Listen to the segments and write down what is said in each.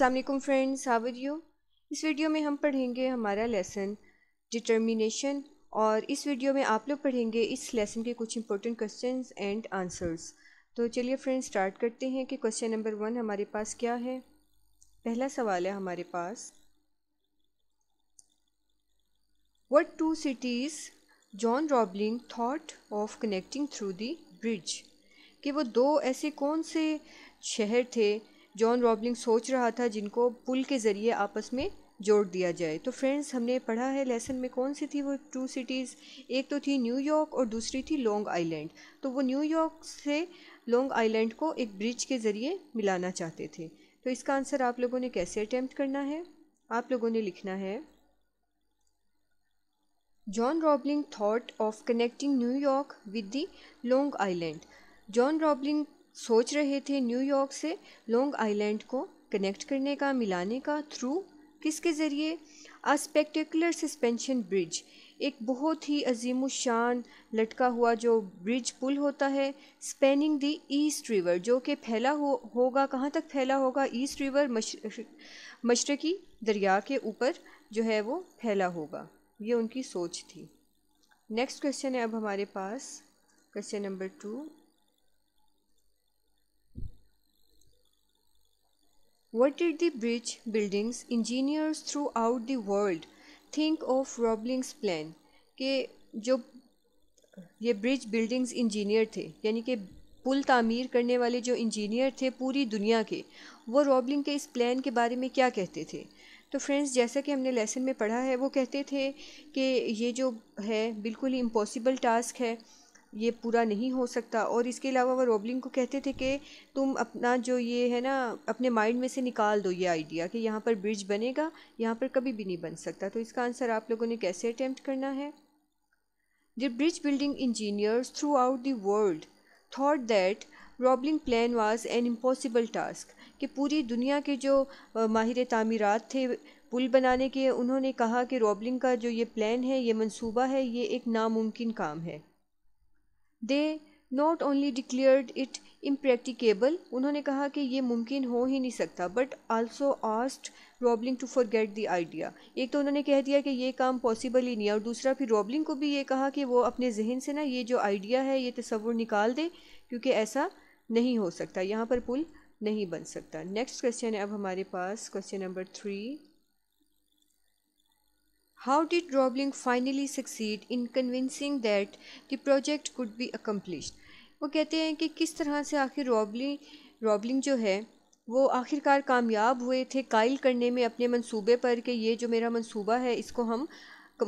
अस्सलाम वालेकुम friends how are you इस वीडियो में हम पढ़ेंगे हमारा लेसन डिटर्मिनेशन और इस वीडियो में आप लोग पढ़ेंगे इस लेसन के कुछ इंपॉर्टेंट क्वेश्चंस एंड आंसर्स तो चलिए फ्रेंड्स स्टार्ट करते हैं कि क्वेश्चन नंबर वन हमारे पास क्या है पहला सवाल है हमारे पास what two cities John Roebling thought of connecting through the bridge कि वो दो ऐसे कौन से शहर थे जॉन रॉबलिंग सोच रहा था जिनको पुल के ज़रिए आपस में जोड़ दिया जाए तो फ्रेंड्स हमने पढ़ा है लेसन में कौन सी थी वो टू सिटीज़ एक तो थी न्यूयॉर्क और दूसरी थी लॉन्ग आइलैंड तो वो न्यूयॉर्क से लॉन्ग आइलैंड को एक ब्रिज के ज़रिए मिलाना चाहते थे तो इसका आंसर आप लोगों ने कैसे अटैम्प्ट करना है आप लोगों ने लिखना है John Roebling thought of connecting New York with the Long Island John Roebling सोच रहे थे न्यूयॉर्क से लॉन्ग आइलैंड को कनेक्ट करने का मिलाने का थ्रू किसके ज़रिए अस्पेक्टिकुलर सस्पेंशन ब्रिज एक बहुत ही अजीम शान लटका हुआ जो ब्रिज पुल होता है स्पेनिंग दी ईस्ट रिवर जो कि फैला हो होगा कहाँ तक फैला होगा ईस्ट रिवर मशरकी दरिया के ऊपर जो है वो फैला होगा ये उनकी सोच थी नेक्स्ट क्वेश्चन है अब हमारे पास question number two What did the bridge buildings engineers throughout the world think of Roebling's plan के जो ये bridge बिल्डिंग्स इंजीनियर थे यानी कि पुल तामीर करने वाले जो इंजीनियर थे पूरी दुनिया के वो रॉबलिंग के इस प्लान के बारे में क्या कहते थे तो फ्रेंड्स जैसा कि हमने लेसन में पढ़ा है वो कहते थे कि ये जो है बिल्कुल ही इम्पॉसिबल टास्क है ये पूरा नहीं हो सकता और इसके अलावा वो रोबलिंग को कहते थे कि तुम अपना जो ये है ना अपने माइंड में से निकाल दो ये आइडिया कि यहाँ पर ब्रिज बनेगा यहाँ पर कभी भी नहीं बन सकता तो इसका आंसर आप लोगों ने कैसे अटैम्प्ट करना है The building building throughout the world thought that Roebling plan was an impossible task कि पूरी दुनिया के जो माहिर तामीरत थे पुल बनाने के उन्होंने कहा कि रॉबलिंग का जो ये प्लान है ये मंसूबा है ये एक नामुमकिन काम है they not only declared it impracticable उन्होंने कहा कि ये मुमकिन हो ही नहीं सकता but also asked Roebling to forget the idea एक तो उन्होंने कह दिया कि ये काम पॉसिबल ही नहीं है और दूसरा फिर रॉबलिंग को भी ये कहा कि वो अपने जहन से ना ये जो आइडिया है ये तस्वुर निकाल दे क्योंकि ऐसा नहीं हो सकता यहाँ पर पुल नहीं बन सकता नेक्स्ट क्वेश्चन है अब हमारे पास question number three How did Roebling finally succeed in convincing that the project could be accomplished? वो कहते हैं कि किस तरह से आखिर रॉबलिंग रॉबलिंग जो है वो आखिरकार कामयाब हुए थे कायल करने में अपने मंसूबे पर कि ये जो मेरा मंसूबा है इसको हम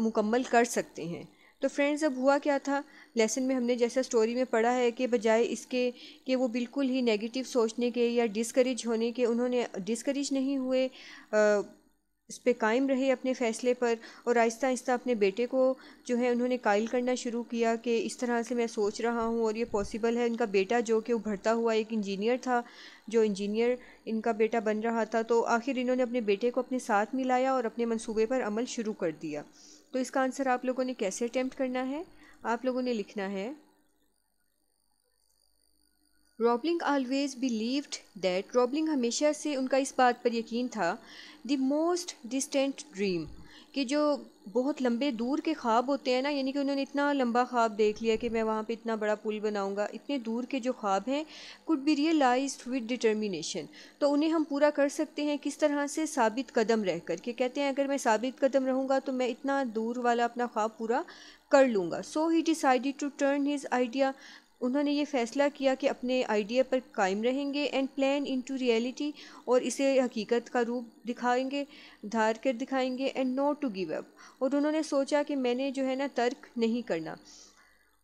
मुकम्मल कर सकते हैं तो फ्रेंड्स अब हुआ क्या था लेसन में हमने जैसा स्टोरी में पढ़ा है कि बजाय इसके कि वो बिल्कुल ही नेगेटिव सोचने के या डिस्करेज होने के उन्होंने डिस्करेज नहीं हुए आ, इस पर कायम रहे अपने फ़ैसले पर और आहिस्ता आहिस्ता अपने बेटे को जो है उन्होंने कायल करना शुरू किया कि इस तरह से मैं सोच रहा हूँ और ये पॉसिबल है इनका बेटा जो कि उभरता हुआ एक इंजीनियर था जो इंजीनियर इनका बेटा बन रहा था तो आखिर इन्होंने अपने बेटे को अपने साथ मिलाया और अपने मनसूबे पर अमल शुरू कर दिया तो इसका आंसर आप लोगों ने कैसे अटैम्प्ट करना है आप लोगों ने लिखना है Roebling always believed that Roebling हमेशा से उनका इस बात पर यकीन था द मोस्ट डिस्टेंट ड्रीम कि जो बहुत लंबे दूर के ख्वाब होते हैं ना यानी कि उन्होंने इतना लंबा ख्वाब देख लिया कि मैं वहाँ पे इतना बड़ा पुल बनाऊँगा इतने दूर के जो ख्वाब हैं could be realise with determination तो उन्हें हम पूरा कर सकते हैं किस तरह से साबित कदम रह कर के कहते हैं अगर मैं साबित कदम रहूँगा तो मैं इतना दूर वाला अपना ख्वाब पूरा कर लूँगा so he decided to turn his idea उन्होंने ये फ़ैसला किया कि अपने आइडिया पर कायम रहेंगे एंड प्लान इनटू रियलिटी और इसे हकीकत का रूप दिखाएंगे धार कर दिखाएंगे and not to give up और उन्होंने सोचा कि मैंने जो है ना तर्क नहीं करना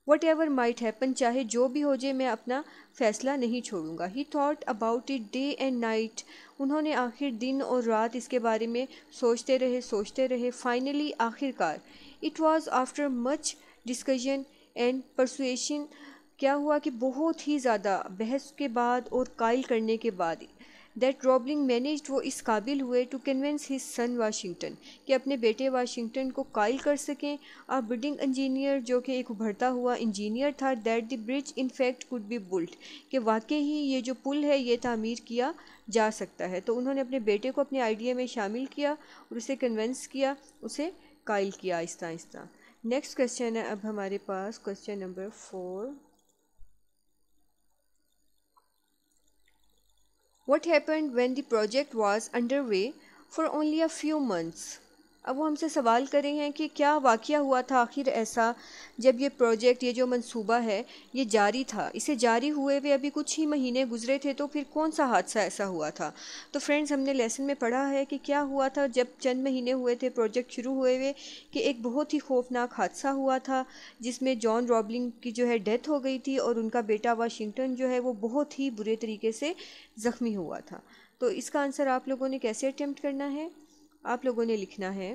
वट एवर माइट हैपन चाहे जो भी हो जाए मैं अपना फ़ैसला नहीं छोड़ूंगा he thought about it day and night उन्होंने आखिर दिन और रात इसके बारे में सोचते रहे सोचते रहे फाइनली आखिरकार it was after much discussion and persuasion क्या हुआ कि बहुत ही ज़्यादा बहस के बाद और कायल करने के बाद दैट रॉबलिंग मैनेज वो इस काबिल हुए to convince his son Washington कि अपने बेटे वाशिंगटन को कायल कर सकें और बिल्डिंग इंजीनियर जो कि एक उभरता हुआ इंजीनियर था that the bridge in fact could be built कि वाकई ही ये जो पुल है ये तामीर किया जा सकता है तो उन्होंने अपने बेटे को अपने आइडिया में शामिल किया और उसे कन्विंस किया उसे कायल किया आहिस्ता आहिस्ता नेक्स्ट क्वेश्चन है अब हमारे पास question number four what happened when the project was underway for only a few months. अब वो हमसे सवाल करें हैं कि क्या वाक़ हुआ था आखिर ऐसा जब ये प्रोजेक्ट ये जो मंसूबा है ये जारी था इसे जारी हुए हुए अभी कुछ ही महीने गुजरे थे तो फिर कौन सा हादसा ऐसा हुआ था तो फ्रेंड्स हमने लेसन में पढ़ा है कि क्या हुआ था जब चंद महीने हुए थे प्रोजेक्ट शुरू हुए हुए कि एक बहुत ही खौफनाक हादसा हुआ था जिसमें जॉन रॉबलिंग की जो है डेथ हो गई थी और उनका बेटा वाशिंगटन जो है वो बहुत ही बुरे तरीके से ज़ख्मी हुआ था तो इसका आंसर आप लोगों ने कैसे अटैम्प्ट करना है आप लोगों ने लिखना है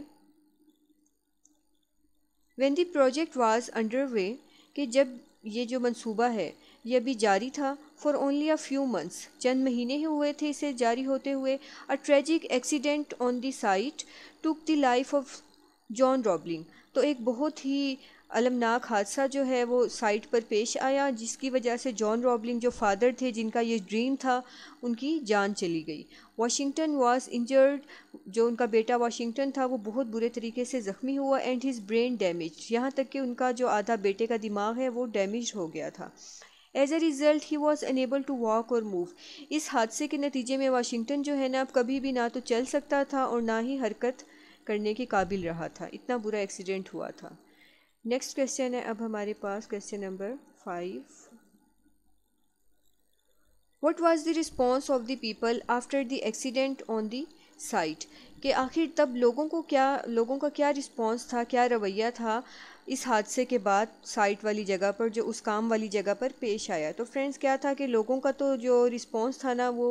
when the project was under way कि जब ये जो मंसूबा है ये अभी जारी था for only a few months चंद महीने ही हुए थे इसे जारी होते हुए a tragic accident on the site took the life of John Roebling तो एक बहुत ही अलमनाक हादसा जो है वो साइट पर पेश आया जिसकी वजह से जॉन रॉबलिंग जो फादर थे जिनका ये ड्रीम था उनकी जान चली गई वाशिंगटन वाज इंजर्ड जो उनका बेटा वाशिंगटन था वो बहुत बुरे तरीके से ज़ख्मी हुआ एंड हिज ब्रेन डैमेज यहाँ तक कि उनका जो आधा बेटे का दिमाग है वो डैमेज हो गया था as a result he was unable to walk और मूव इस हादसे के नतीजे में वाशिंगटन जो है ना अब कभी भी ना तो चल सकता था और ना ही हरकत करने के काबिल रहा था इतना बुरा एक्सीडेंट हुआ था नेक्स्ट क्वेश्चन है अब हमारे पास question number five what was the response of the people after the accident on the site कि आखिर तब लोगों को क्या लोगों का क्या रिस्पॉन्स था क्या रवैया था इस हादसे के बाद साइट वाली जगह पर जो उस काम वाली जगह पर पेश आया तो फ्रेंड्स क्या था कि लोगों का तो जो रिस्पॉन्स था ना वो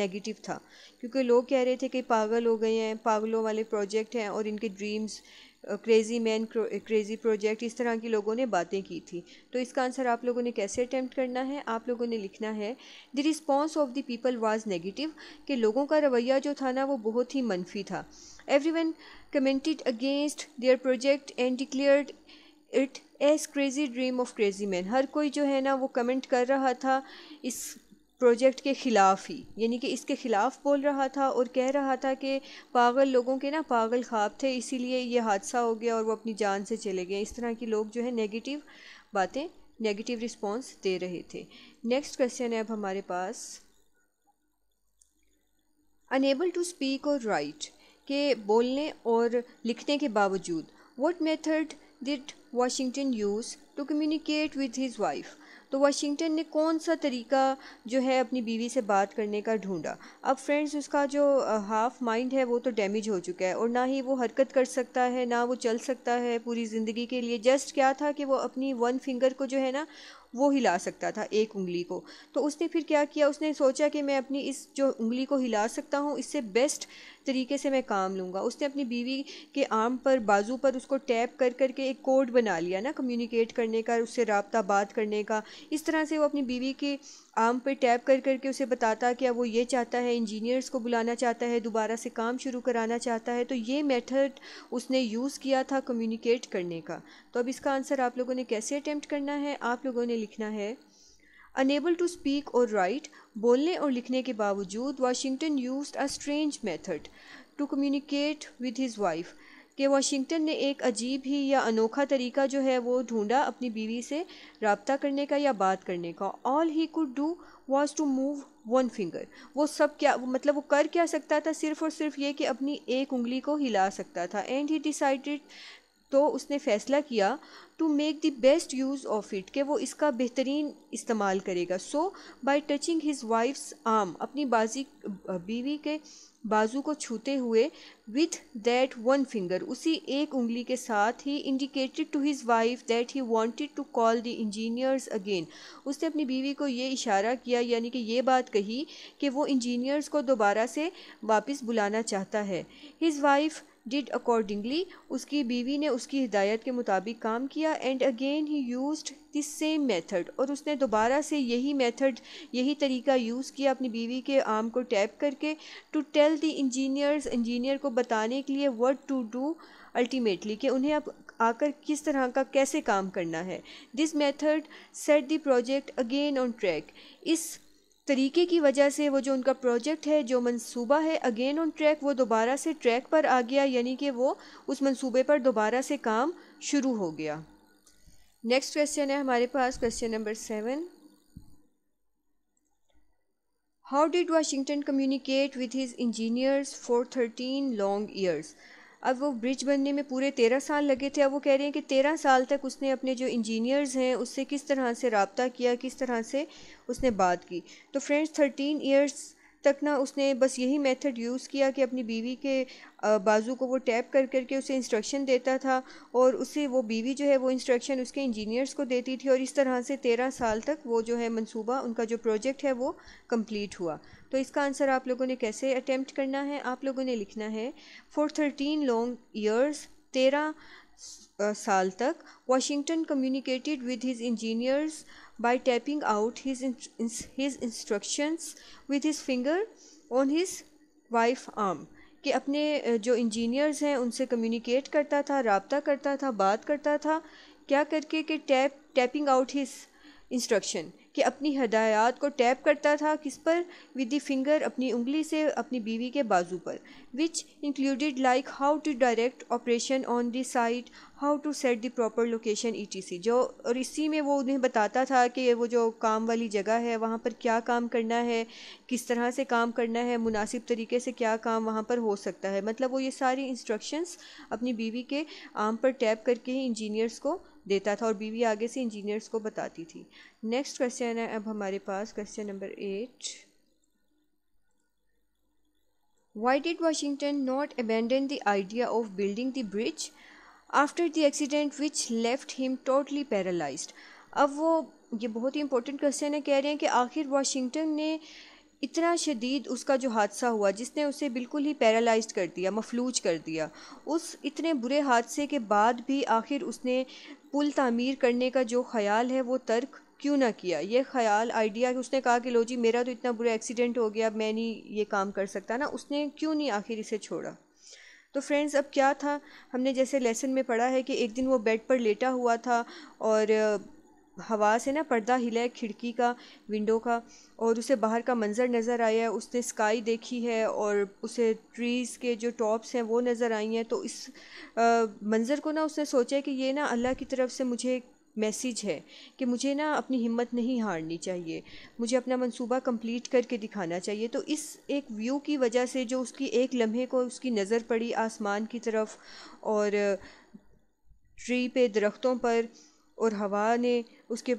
नेगेटिव था क्योंकि लोग कह रहे थे कि पागल हो गए हैं पागलों वाले प्रोजेक्ट हैं और इनके dreams crazy man crazy project इस तरह की लोगों ने बातें की थी तो इसका आंसर आप लोगों ने कैसे अटैम्प्ट करना है आप लोगों ने लिखना है the response of the people was negative कि लोगों का रवैया जो था ना वो बहुत ही मनफी था everyone commented against their project and declared it as crazy dream of crazy man हर कोई जो है ना वो कमेंट कर रहा था इस प्रोजेक्ट के ख़िलाफ़ ही यानी कि इसके ख़िलाफ़ बोल रहा था और कह रहा था कि पागल लोगों के ना पागल ख्वाब थे इसीलिए ये हादसा हो गया और वो अपनी जान से चले गए इस तरह के लोग जो है नेगेटिव बातें नेगेटिव रिस्पांस दे रहे थे नेक्स्ट क्वेश्चन है अब हमारे पास अनेबल टू स्पीक और राइट के बोलने और लिखने के बावजूद what method did Washington use to communicate with his wife तो वाशिंगटन ने कौन सा तरीका जो है अपनी बीवी से बात करने का ढूंढा अब फ्रेंड्स उसका जो हाफ माइंड है वो तो डैमेज हो चुका है और ना ही वो हरकत कर सकता है ना वो चल सकता है पूरी ज़िंदगी के लिए जस्ट क्या था कि वो अपनी वन फिंगर को जो है ना वो हिला सकता था एक उंगली को तो उसने फिर क्या किया उसने सोचा कि मैं अपनी इस जो उंगली को हिला सकता हूँ इससे बेस्ट तरीके से मैं काम लूँगा उसने अपनी बीवी के आर्म पर बाजू पर उसको टैप कर करके एक कोड बना लिया ना कम्युनिकेट करने का उससे रबता बात करने का इस तरह से वो अपनी बीवी के आर्म पर टैप कर करके उसे बताता कि अब वो ये चाहता है इंजीनियर्स को बुलाना चाहता है दोबारा से काम शुरू कराना चाहता है तो ये मेथड उसने यूज़ किया था कम्युनिकेट करने का तो अब इसका आंसर आप लोगों ने कैसे अटैम्प्ट करना है आप लोगों ने लिखना है अनेबल टू स्पीक और राइट बोलने और लिखने के बावजूद Washington use a strange method to communicate with his wife के वाशिंगटन ने एक अजीब ही या अनोखा तरीका जो है वो ढूंढा अपनी बीवी से रबता करने का या बात करने का all he could do was to move one finger वो सब क्या मतलब वो कर क्या सकता था सिर्फ और सिर्फ ये कि अपनी एक उंगली को हिला सकता था एंड ही डिसाइडेड तो उसने फ़ैसला किया to make the best use of it कि वो इसका बेहतरीन इस्तेमाल करेगा so by touching his wife's arm अपनी बाजी बीवी के बाजू को छूते हुए विथ दैट वन फिंगर उसी एक उंगली के साथ ही indicated to his wife that he wanted to call the engineers again उसने अपनी बीवी को ये इशारा किया यानी कि ये बात कही कि वो इंजीनियर्स को दोबारा से वापस बुलाना चाहता है हिज वाइफ डिड अकॉर्डिंगली उसकी बीवी ने उसकी हिदायत के मुताबिक काम किया and again he use the same method और उसने दोबारा से यही मेथड यही तरीका यूज़ किया अपनी बीवी के आर्म को टैप करके to tell the engineers engineer को बताने के लिए वट टू डू अल्टीमेटली कि उन्हें अब आकर किस तरह का कैसे काम करना है this method set the project again on track इस तरीके की वजह से वो जो उनका प्रोजेक्ट है जो मंसूबा है अगेन ऑन ट्रैक वो दोबारा से ट्रैक पर आ गया यानी कि वो उस मंसूबे पर दोबारा से काम शुरू हो गया नेक्स्ट क्वेश्चन है हमारे पास question number seven how did Washington communicate with his engineers for thirteen long years अब वो ब्रिज बनने में पूरे तेरह साल लगे थे अब वो कह रहे हैं कि तेरह साल तक उसने अपने जो इंजीनियर्स हैं उससे किस तरह से रबता किया किस तरह से उसने बात की तो फ्रेंड्स थर्टीन ईयर्स तक ना उसने बस यही मेथड यूज़ किया कि अपनी बीवी के बाजू को वो टैप कर करके उसे इंस्ट्रक्शन देता था और उसे वो बीवी जो है वो इंस्ट्रक्शन उसके इंजीनियर्स को देती थी और इस तरह से तेरह साल तक वो जो है मंसूबा उनका जो प्रोजेक्ट है वो कंप्लीट हुआ तो इसका आंसर आप लोगों ने कैसे अटैम्प्ट करना है आप लोगों ने लिखना है फॉर थर्टीन लॉन्ग ईयर्स तेरह साल तक Washington communicated with his engineers by tapping out his his instructions with his finger on his wife arm कि अपने जो इंजीनियर्स हैं उनसे कम्युनिकेट करता था रबता करता था बात करता था क्या करके कि tap tapping out his instruction कि अपनी हदायत को टैप करता था किस पर विद द फिंगर अपनी उंगली से अपनी बीवी के बाजू पर which included like how to direct operation on the side how to set the proper location E T C जो और इसी में वो उन्हें बताता था कि वो जो काम वाली जगह है वहाँ पर क्या काम करना है किस तरह से काम करना है मुनासिब तरीके से क्या काम वहाँ पर हो सकता है मतलब वो ये सारी इंस्ट्रक्शंस अपनी बीवी के आम पर टैप करके ही इंजीनियर्स को देता था और बीवी आगे से इंजीनियर्स को बताती थी नेक्स्ट क्वेश्चन है अब हमारे पास question number eight why did Washington not abandon the idea of building the bridge after the accident which left him totally paralyse अब वो ये बहुत ही इंपॉर्टेंट क्वेश्चन है कह रहे हैं कि आखिर वाशिंगटन ने इतना शदीद उसका जो हादसा हुआ जिसने उसे बिल्कुल ही पैरालाइज कर दिया मफलूज कर दिया उस इतने बुरे हादसे के बाद भी आखिर उसने पुल तामीर करने का जो ख्याल है वो तर्क क्यों ना किया ये ख्याल आइडिया कि उसने कहा कि लो जी मेरा तो इतना बुरा एक्सीडेंट हो गया मैं नहीं ये काम कर सकता ना उसने क्यों नहीं आखिर इसे छोड़ा तो फ्रेंड्स अब क्या था हमने जैसे लेसन में पढ़ा है कि एक दिन वो बेड पर लेटा हुआ था और हवा से ना पर्दा हिला है खिड़की का विंडो का और उसे बाहर का मंज़र नज़र आया है उसने स्काई देखी है और उसे ट्रीज़ के जो टॉप्स हैं वो नज़र आई हैं तो इस मंज़र को ना उसने सोचा कि ये ना अल्लाह की तरफ से मुझे मैसेज है कि मुझे ना अपनी हिम्मत नहीं हारनी चाहिए मुझे अपना मंसूबा कंप्लीट करके दिखाना चाहिए तो इस एक व्यू की वजह से जो उसकी एक लम्हे को उसकी नज़र पड़ी आसमान की तरफ और ट्री पे दरख्तों पर और हवा ने उसके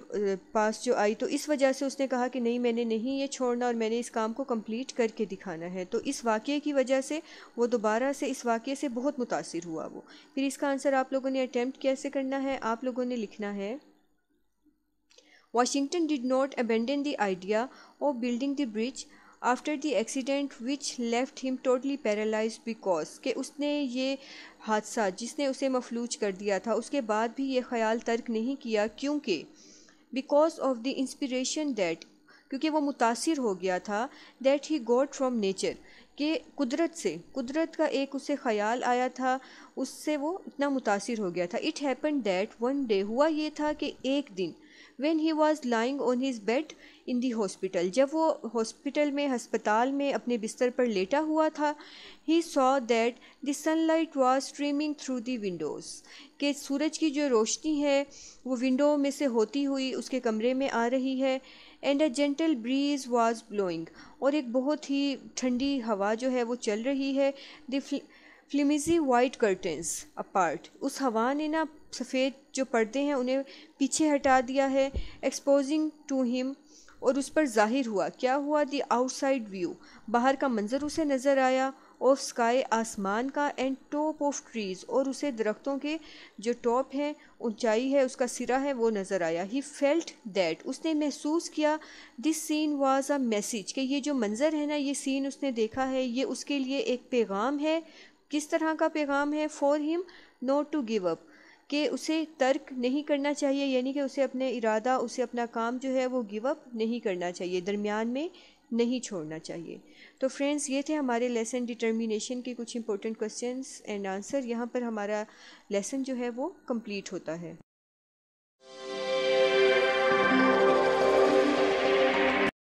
पास जो आई तो इस वजह से उसने कहा कि नहीं मैंने नहीं ये छोड़ना और मैंने इस काम को कंप्लीट करके दिखाना है तो इस वाक़े की वजह से वो दोबारा से इस वाक़े से बहुत मुतासर हुआ वो फिर इसका आंसर आप लोगों ने अटैम्प्ट कैसे करना है आप लोगों ने लिखना है Washington did not abandon the idea of building the bridge after the accident which left him totally paralyse because के उसने ये हादसा जिसने उसे मफलूज कर दिया था उसके बाद भी ये ख्याल तर्क नहीं किया क्योंकि because of the inspiration that क्योंकि वो मुतासर हो गया था that he got from nature कि कुदरत से कुदरत का एक उसे ख्याल आया था उससे वो इतना मुतासर हो गया था it happen that one day हुआ ये था कि एक दिन when he was lying on his bed in the hospital जब वो हॉस्पिटल में हस्पताल में अपने बिस्तर पर लेटा हुआ था he saw that the sunlight was streaming through the windows कि सूरज की जो रोशनी है वो विंडो में से होती हुई उसके कमरे में आ रही है and a gentle breeze was blowing और एक बहुत ही ठंडी हवा जो है वो चल रही है the flimsy white curtains apart उस हवा ने ना सफ़ेद जो पर्दे हैं उन्हें पीछे हटा दिया है एक्सपोजिंग टू हिम और उस पर जाहिर हुआ क्या हुआ दी आउटसाइड व्यू बाहर का मंजर उसे नज़र आया ऑफ स्काई आसमान का एंड टॉप ऑफ ट्रीज़ और उसे दरख्तों के जो टॉप हैं ऊंचाई है उसका सिरा है वो नज़र आया ही फेल्ट दैट उसने महसूस किया this scene was a message कि ये जो मंज़र है ना ये सीन उसने देखा है ये उसके लिए एक पैगाम है किस तरह का पैगाम है for him not to give up कि उसे तर्क नहीं करना चाहिए यानी कि उसे अपने इरादा उसे अपना काम जो है वो गिव अप नहीं करना चाहिए दरमियान में नहीं छोड़ना चाहिए तो फ्रेंड्स ये थे हमारे लेसन डिटर्मिनेशन के कुछ इंपॉर्टेंट क्वेश्चंस एंड आंसर यहाँ पर हमारा लेसन जो है वो कंप्लीट होता है